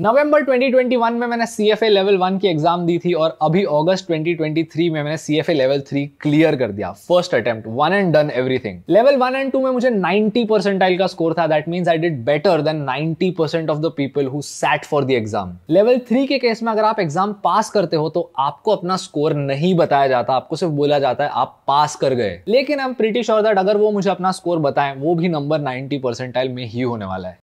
नवंबर 2021 में मैंने C F A level one की एग्जाम दी थी और अभी अगस्त 2023 में मैंने C F A level three clear कर दिया first attempt one and done everything level one and two में मुझे 90 परसेंटाइल का स्कोर था that means I did better than 90 percent of the people who sat for the exam level three के case में अगर आप एग्जाम पास करते हो तो आपको अपना स्कोर नहीं बताया जाता आपको सिर्फ बोला जाता है आप पास कर गए लेकिन I am pretty sure that अगर वो मुझे अपना स्कोर बताएं वो भी नंबर नाइनटी परसेंटाइल में ही होने वाला है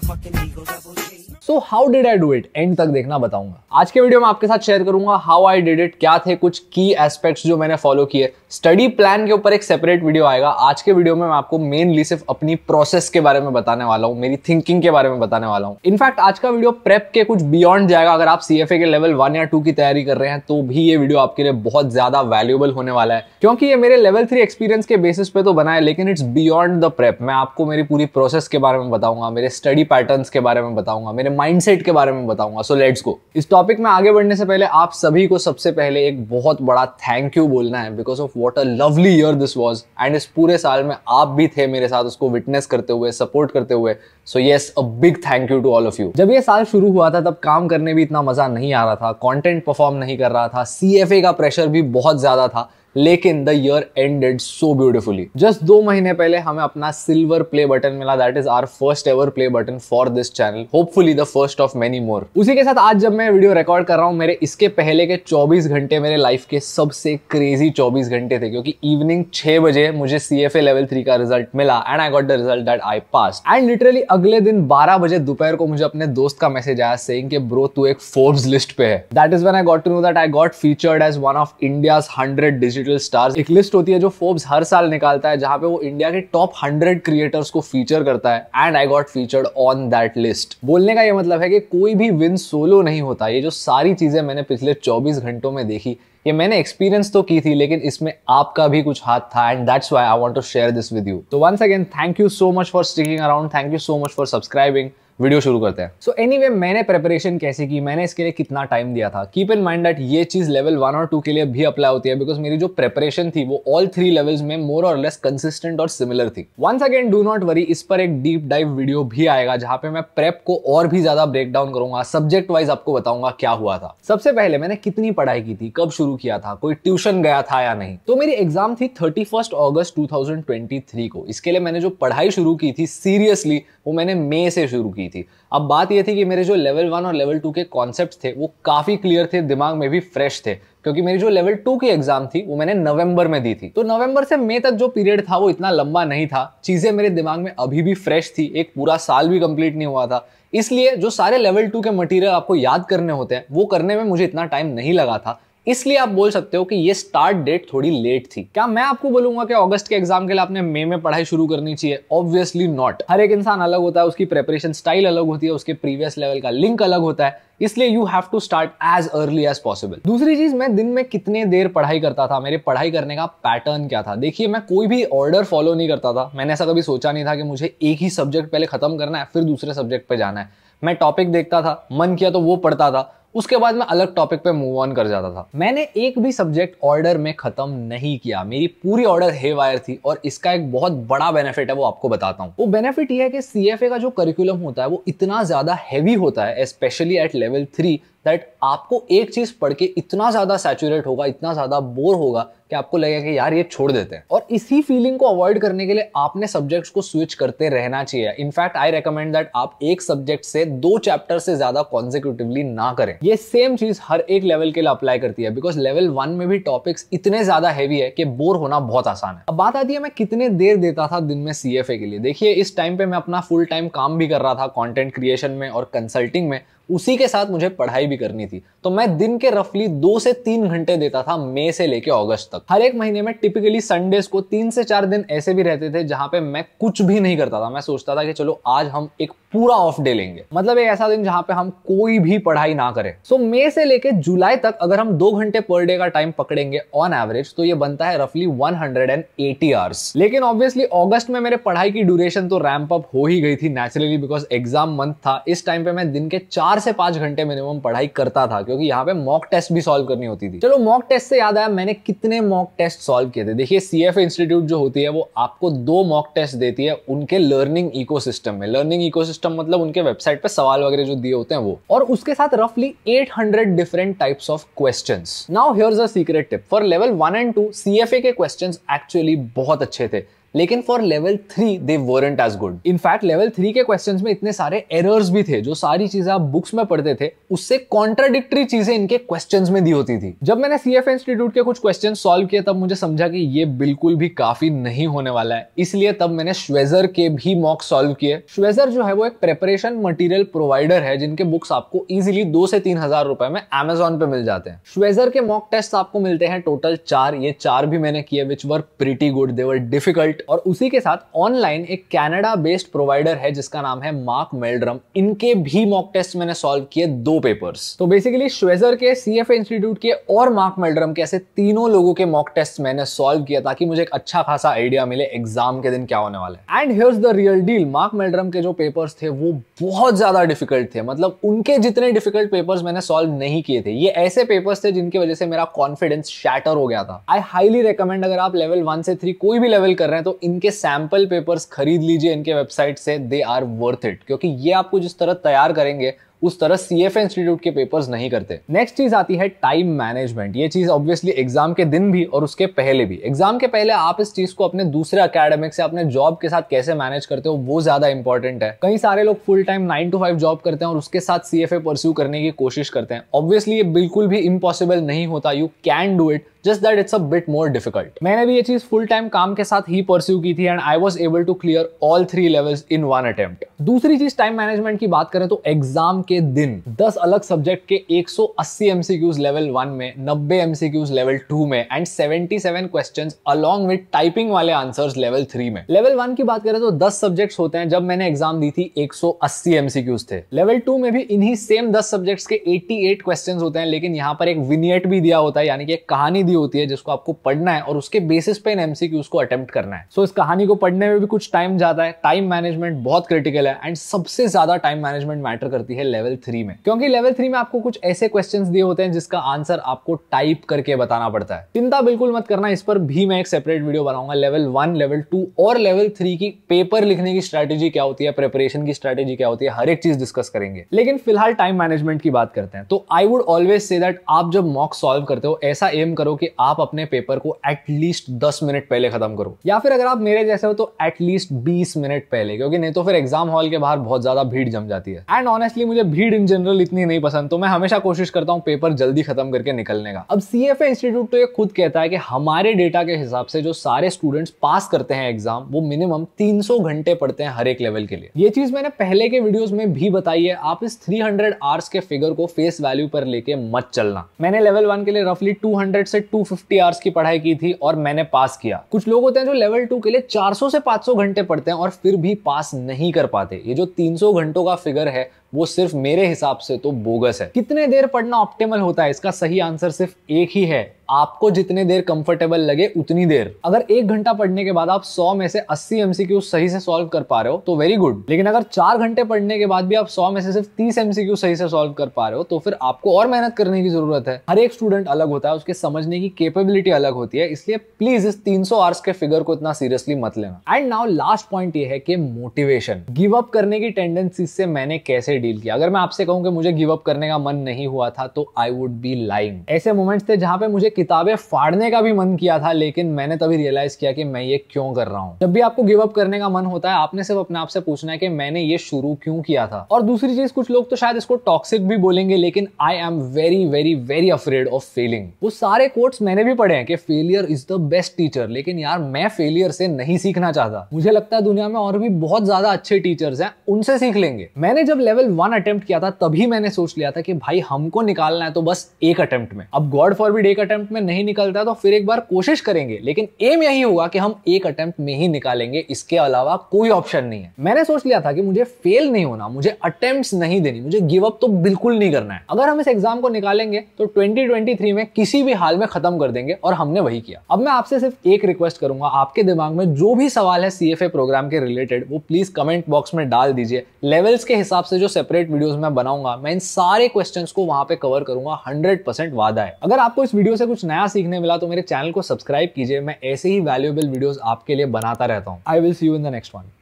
motherfucking Eagle Double so how did I do it and तक देखना बताऊंगा आज के वीडियो में आपके साथ शेयर करूंगा हाउ आई डिड इट क्या थे कुछ की एस्पेक्ट्स जो मैंने फॉलो किए स्टडी प्लान के ऊपर एक सेपरेट वीडियो आएगा आज के वीडियो में मैं आपको मेनली सिर्फ अपनी प्रोसेस के बारे में बताने वाला हूँ मेरी थिंकिंग के बारे में बताने वाला हूँ इनफैक्ट आज का वीडियो प्रेप के कुछ बियॉन्ड जाएगा अगर आप सी के लेवल वन या टू की तैयारी कर रहे हैं तो भी ये वीडियो आपके लिए बहुत ज्यादा वैल्यूबल होने वाला है क्योंकि ये मेरे लेवल थ्री एक्सपीरियंस के बेसिस पे तो बना है लेकिन इट्स बियॉन्ड द प्रेप मैं आपको मेरी पूरी प्रोसेस के बारे में बताऊंगा मेरे स्टडी पैटर्न के बारे में बताऊंगा मेरे अपने माइंडसेट के बारे में बताऊंगा सो लेट्स गो इस टॉपिक में आगे बढ़ने से पहले आप सभी को सबसे पहले एक बहुत बड़ा थैंक यू बोलना है because of what a lovely year this was and इस पूरे साल में आप भी थे मेरे साथ उसको विटनेस करते हुए सपोर्ट करते हुए so yes a big thank you to all of you जब ये साल शुरू हुआ था तब काम करने भी इतना मजा नहीं आ रहा था कॉन्टेंट परफॉर्म नहीं कर रहा था सी का प्रेशर भी बहुत ज्यादा था लेकिन the year ended so beautifully just दो महीने पहले हमें अपना सिल्वर प्ले बटन मिला that is our first ever play button for this channel hopefully the first of many more उसी के साथ आज जब मैं वीडियो रिकॉर्ड कर रहा हूँ मेरे इसके पहले के 24 घंटे मेरे लाइफ के सबसे क्रेजी 24 घंटे थे क्योंकि इवनिंग 6 बजे मुझे C F A level three का रिजल्ट मिला and I got the result that I pass and literally अगले दिन बारह बजे दोपहर को मुझे अपने दोस्त का मैसेज आया सेइंग के ब्रो तू एक फोर्ब्स लिस्ट पे है that is one I got to know that I got featured as one of India's hundred digital digital stars एक लिस्ट होती है जो फोर्ब्स हर साल निकालता है जहां पे वो इंडिया के टॉप हंड्रेड क्रिएटर्स को फीचर करता है and I got featured on that list बोलने का ये मतलब है कि कोई भी विन सोलो नहीं होता ये जो सारी चीजें मैंने पिछले चौबीस घंटों में देखी ये मैंने एक्सपीरियंस तो की थी लेकिन इसमें आपका भी कुछ हाथ था and that's why I want to share this with you तो once again thank you so much for sticking around thank you so much for subscribing video शुरू करते हैं सो एनी मैंने प्रेपरेशन कैसे की मैंने इसके लिए कितना टाइम दिया था कीप इन माइंड दैट ये चीज़ लेवल वन और टू के लिए भी अप्लाई होती है बिकॉज मेरी जो प्रेपरेशन थी वो ऑल थ्री लेवल्स में मोर और लेस कंसिस्टेंट और सिमिलर थी once again do not worry इस पर एक डीप डाइव वीडियो भी आएगा जहां पे मैं प्रेप को और भी ज्यादा ब्रेक डाउन करूंगा सब्जेक्ट वाइज आपको बताऊंगा क्या हुआ था सबसे पहले मैंने कितनी पढ़ाई की थी कब शुरू किया था कोई ट्यूशन गया था या नहीं तो मेरी एग्जाम थी थर्टी फर्स्ट ऑगस्ट टू को इसके लिए मैंने जो पढ़ाई शुरू की थी सीरियसली वो मैंने मई से शुरू की थी अब बात ये थी कि मेरे जो लेवल वन और लेवल टू के कॉन्सेप्ट थे वो काफ़ी क्लियर थे दिमाग में भी फ्रेश थे क्योंकि मेरी जो लेवल टू की एग्जाम थी वो मैंने नवंबर में दी थी तो नवंबर से मई तक जो पीरियड था वो इतना लंबा नहीं था चीज़ें मेरे दिमाग में अभी भी फ्रेश थी एक पूरा साल भी कंप्लीट नहीं हुआ था इसलिए जो सारे लेवल टू के मटेरियल आपको याद करने होते हैं वो करने में मुझे इतना टाइम नहीं लगा था इसलिए आप बोल सकते हो कि ये स्टार्ट डेट थोड़ी लेट थी क्या मैं आपको बोलूंगा कि अगस्त के एग्जाम के लिए आपने मई में पढ़ाई शुरू करनी चाहिए ऑब्वियसली नॉट हर एक इंसान अलग होता है उसकी प्रेपरेशन स्टाइल अलग होती है उसके प्रीवियस लेवल का लिंक अलग होता है इसलिए you have to start as early as possible दूसरी चीज मैं दिन में कितने देर पढ़ाई करता था मेरे पढ़ाई करने का पैटर्न क्या था देखिए मैं कोई भी ऑर्डर फॉलो नहीं करता था मैंने ऐसा कभी सोचा नहीं था कि मुझे एक ही सब्जेक्ट पहले खत्म करना है फिर दूसरे सब्जेक्ट पे जाना है मैं टॉपिक देखता था मन किया तो वो पढ़ता था उसके बाद मैं अलग टॉपिक पे मूव ऑन कर जाता था मैंने एक भी सब्जेक्ट ऑर्डर में ख़त्म नहीं किया मेरी पूरी ऑर्डर हे वायर थी और इसका एक बहुत बड़ा बेनिफिट है वो आपको बताता हूँ वो बेनिफिट ये है कि सी का जो करिकुलम होता है वो इतना ज़्यादा हैवी होता है specially at level three that आपको एक चीज़ पढ़ के इतना ज़्यादा सैचुरेट होगा इतना ज़्यादा बोर होगा कि आपको लगेगा कि यार ये छोड़ देते हैं और इसी फीलिंग को अवॉइड करने के लिए आपने सब्जेक्ट्स को स्विच करते रहना चाहिए इनफैक्ट आई रेकमेंड दैट आप एक सब्जेक्ट से दो चैप्टर से ज़्यादा कॉन्जिक्यूटिवली ना करें ये सेम चीज़ हर एक लेवल के लिए अप्लाई करती है बिकॉज लेवल वन में भी टॉपिक्स इतने ज़्यादा हैवी है कि बोर होना बहुत आसान है अब बात आती है मैं कितने देर देता था दिन में सी के लिए देखिए इस टाइम पे मैं अपना फुल टाइम काम भी कर रहा था कॉन्टेंट क्रिएशन में और कंसल्टिंग में उसी के साथ मुझे पढ़ाई भी करनी थी तो मैं दिन के रफली दो से तीन घंटे देता था मई से लेके अगस्त तक हर एक महीने में टिपिकली संडेज को तीन से चार दिन ऐसे भी रहते थे जहां पे मैं कुछ भी नहीं करता था मैं सोचता था कि चलो आज हम एक पूरा ऑफ डे लेंगे मतलब एक ऐसा दिन जहां पे हम कोई भी पढ़ाई ना करें सो so, मई से लेके जुलाई तक अगर हम दो घंटे पर डे का टाइम पकड़ेंगे ऑन एवरेज तो ये बनता है रफली 180 आवर्स लेकिन ऑब्वियसली अगस्त में मेरे पढ़ाई की ड्यूरेशन तो रैम्प अप हो ही गई थी नेचुरली बिकॉज एग्जाम मंथ था इस टाइम पे मैं दिन के चार से पांच घंटे मिनिमम पढ़ाई करता था क्योंकि यहाँ पे मॉक टेस्ट भी सॉल्व करनी होती थी चलो मॉक टेस्ट से याद आया मैंने कितने मॉक टेस्ट सॉल्व किए थे देखिए सी एफ इंस्टीट्यूट जो होती है वो आपको दो मॉक टेस्ट देती है उनके लर्निंग इकोसिस्टम में लर्निंग इकोसिस्टम सिस्टम मतलब उनके वेबसाइट पे सवाल वगैरह जो दिए होते हैं वो और उसके साथ रफली 800 different types of question now here a secret tip for level one and two C के क्वेश्चन एक्चुअली बहुत अच्छे थे लेकिन for level three they weren't as good in fact level three के क्वेश्चन में इतने सारे एरर्स भी थे जो सारी चीजें आप बुक्स में पढ़ते थे उससे कॉन्ट्राडिक्टी चीजें इनके क्वेश्चन में दी होती थी जब मैंने सी एफ इंस्टीट्यूट के कुछ क्वेश्चन सोल्व किए तब मुझे समझा कि ये बिल्कुल भी काफी नहीं होने वाला है इसलिए तब मैंने श्वेजर के भी मॉक सॉल्व किए श्वेजर जो है वो एक प्रेपरेशन मटीरियल प्रोवाइडर है जिनके बुक्स आपको इजिली दो से तीन हजार रुपए में अमेजोन पे मिल जाते हैं श्वेजर के मॉक टेस्ट आपको मिलते हैं टोटल चार ये चार भी मैंने किए which were pretty good they were difficult wallet और उसी के साथ ऑनलाइन एक कैनेडा बेस्ड प्रोवाइडर है जिसका नाम है मार्क मेलड्रम इनके भी मॉक टेस्ट मैंने सॉल्व किए दो पेपर्स तो बेसिकली श्वेजर के सी इंस्टीट्यूट के और मार्क मेलड्रम के ऐसे तीनों लोगों के मॉक टेस्ट मैंने सॉल्व किया ताकि मुझे एक अच्छा खासा आइडिया मिले एग्जाम के दिन क्या होने वाला है and here's the real deal Mark Meldrum के जो पेपर्स थे वो बहुत ज्यादा डिफिकल्ट थे मतलब उनके जितने डिफिकल्ट पेपर्स मैंने सॉल्व नहीं किए थे ये ऐसे पेपर्स थे जिनकी वजह से मेरा कॉन्फिडेंस शैटर हो गया था आई हाईली रिकमेंड अगर आप लेवल वन से थ्री कोई भी लेवल कर रहे हैं तो तो इनके सैम्पल पेपर्स खरीद लीजिए इनके वेबसाइट से दे आर वर्थ इट क्योंकि ये आपको जिस तरह तैयार करेंगे उस तरह सी एफ इंस्टीट्यूट के पेपर्स नहीं करते नेक्स्ट चीज आती है टाइम मैनेजमेंट ये चीज ऑब्वियसली एग्जाम के दिन भी और उसके पहले भी एग्जाम के पहले आप इस चीज को अपने दूसरे अकेडमिक से अपने जॉब के साथ कैसे मैनेज करते हो वो ज्यादा इंपॉर्टेंट है कई सारे लोग full time nine to five job करते हैं और उसके साथ सी एफ परस्यू करने की कोशिश करते हैं ऑब्वियसली ये बिल्कुल भी इम्पॉसिबल नहीं होता you can do it just that it's a bit more difficult मैंने भी ये चीज फुल टाइम काम के साथ ही परस्यू की थी and I was able to clear all three levels in one attempt दूसरी चीज टाइम मैनेजमेंट की बात करें तो एग्जाम के दिन 10 अलग सब्जेक्ट के 180 एमसीक्यूज लेवल वन में नब्बे एमसीक्यूज लेवल टू में and 77 question along with typing वाले आंसर लेवल थ्री में लेवल वन की बात करें तो 10 सब्जेक्ट्स होते हैं जब मैंने एग्जाम दी थी 180 एमसीक्यूज थे लेवल टू में भी इन्हीं सेम 10 सब्जेक्ट्स के 88 क्वेश्चन होते हैं लेकिन यहाँ पर एक विनियट भी दिया होता है यानी कि एक कहानी दी होती है जिसको आपको पढ़ना है और उसके बेसिस पे इन एमसीक्यूज को अटेम्प्ट करना है सो so, इस कहानी को पढ़ने में भी कुछ टाइम जाता है टाइम मैनेजमेंट बहुत क्रिटिकल है एंड सबसे ज्यादा टाइम मैनेजमेंट मैटर करती है लेवल थ्री में क्योंकि लेवल थ्री में आपको कुछ ऐसे क्वेश्चन दिए होते हैं जिसका आंसर आपको टाइप करके बताना पड़ता है चिंता बिल्कुल मत करना इस पर भी मैं एक सेपरेट वीडियो बनाऊंगा लेवल वन लेवल टू और लेवल थ्री की पेपर लिखने की स्ट्रेटेजी क्या होती है प्रिपरेशन की स्ट्रेटेजी क्या होती है हर एक चीज डिस्कस करेंगे लेकिन फिलहाल टाइम मैनेजमेंट की बात करते हैं तो I would always say that आप जब मॉक सॉल्व करते हो ऐसा एम करो कि आप अपने पेपर को एटलीस्ट दस मिनट पहले खत्म करो या फिर अगर आप मेरे जैसे हो तो एटलीस्ट बीस मिनट पहले क्योंकि नहीं तो फिर एग्जाम हॉल के बाहर बहुत ज्यादा भीड़ जम जाती है एंड ऑनेस्टली मुझे भीड़ इन जनरल इतनी नहीं पसंद तो मैं हमेशा कोशिश करता हूँ पेपर जल्दी खत्म करके निकलने का अब सी एफ इंस्टीट्यूट तो ये खुद कहता है कि हमारे डेटा के हिसाब से जो सारे स्टूडेंट्स पास करते हैं एग्जाम वो मिनिमम तीन घंटे पढ़ते हैं हर एक लेवल के लिए ये चीज मैंने पहले के वीडियोस में भी बताई है आप इस 300 आवर्स के फिगर को फेस वैल्यू पर लेके मत चलना मैंने लेवल वन के लिए रफली 200 से टू फिफ्टी आवर्स की पढ़ाई की थी और मैंने पास किया कुछ लोग होते हैं जो लेवल टू के लिए चार सौ से पांच सौ घंटे पढ़ते हैं और फिर भी पास नहीं कर पाते ये जो तीन सौ घंटों का फिगर है वो सिर्फ मेरे हिसाब से तो बोगस है कितने देर पढ़ना ऑप्टिमल होता है इसका सही आंसर सिर्फ एक ही है आपको जितने देर कंफर्टेबल लगे उतनी देर अगर एक घंटा पढ़ने के बाद आप 100 में से 80 एमसीक्यू सही से सॉल्व कर पा रहे हो तो वेरी गुड लेकिन अगर चार घंटे पढ़ने के बाद भी आप 100 में से सिर्फ 30 एमसीक्यू सही से सॉल्व कर पा रहे हो तो फिर आपको और मेहनत करने की जरूरत है हर एक स्टूडेंट अलग होता है उसके समझने की केपेबिलिटी अलग होती है इसलिए प्लीज इस तीन आवर्स के फिगर को इतना सीरियसली मत लेना एंड नाउ लास्ट पॉइंट ये है कि मोटिवेशन गिव अप करने की टेंडेंसी से मैंने कैसे डील किया अगर मैं आपसे कहूं कि मुझे गिव अप करने का मन नहीं हुआ था तो आई वुड बी लाइंग ऐसे मोमेंट्स थे जहां पे मुझे किताबें फाड़ने का भी मन किया था लेकिन मैंने तभी रियलाइज किया कि मैं ये क्यों कर रहा हूँ जब भी आपको गिव अप करने का मन होता है आपने सिर्फ अपने आप से पूछना है कि मैंने ये शुरू क्यों किया था और दूसरी चीज कुछ लोग तो शायद इसको टॉक्सिक भी बोलेंगे लेकिन I am very very very afraid of failing वो सारे कोर्ट्स मैंने भी पढ़े हैं कि failure is the best teacher लेकिन यार मैं फेलियर से नहीं सीखना चाहता मुझे लगता है दुनिया में और भी बहुत ज्यादा अच्छे टीचर्स हैं उनसे सीख लेंगे मैंने जब लेवल वन अटेम्प्ट किया था तभी मैंने सोच लिया था कि भाई हमको निकालना है तो बस एक अटेम्प्ट में अब गॉड फॉर बिड एक अटेम्प्ट में नहीं निकलता तो फिर एक बार कोशिश करेंगे लेकिन एम यही होगा कि हम एक अटेम्प्ट में ही निकालेंगे इसके अलावा कोई ऑप्शन नहीं है मैंने सोच लिया था कि मुझे फेल नहीं होना मुझे अटेम्प्ट नहीं देनी मुझे गिव अप तो बिल्कुल नहीं करना है अगर हम इस एग्जाम को निकालेंगे तो ट्वेंटी में किसी भी हाल में खत्म कर देंगे और हमने वही किया अब मैं आपसे सिर्फ एक रिक्वेस्ट करूंगा आपके दिमाग में जो भी सवाल है सी प्रोग्राम के रिलेटेड वो प्लीज कमेंट बॉक्स में डाल दीजिए लेवल्स के हिसाब से जो सेपरेट वीडियोस में बनाऊंगा मैं इन सारे क्वेश्चन को वहां पे कवर करूंगा हंड्रेड परसेंट वादा है अगर आपको इस वीडियो से कुछ नया सीखने मिला तो मेरे चैनल को सब्सक्राइब कीजिए मैं ऐसे ही वैल्यूएबल वीडियोस आपके लिए बनाता रहता हूँ I will see you in the next one